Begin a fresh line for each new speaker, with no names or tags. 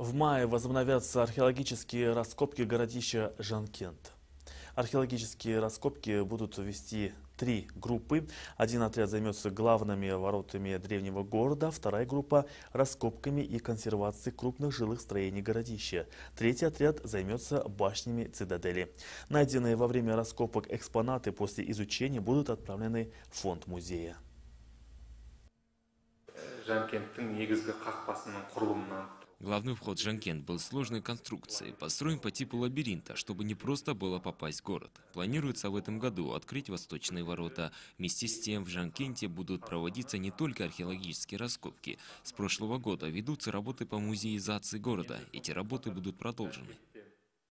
В мае возобновятся археологические раскопки городища Жанкент. Археологические раскопки будут вести три группы. Один отряд займется главными воротами древнего города, вторая группа – раскопками и консервацией крупных жилых строений городища. Третий отряд займется башнями цитадели. Найденные во время раскопок экспонаты после изучения будут отправлены в фонд музея.
Главный вход в Жанкен был сложной конструкцией, построен по типу лабиринта, чтобы не просто было попасть в город. Планируется в этом году открыть восточные ворота. Вместе с тем в Жанкенте будут проводиться не только археологические раскопки. С прошлого года ведутся работы по музеизации города. Эти работы будут продолжены.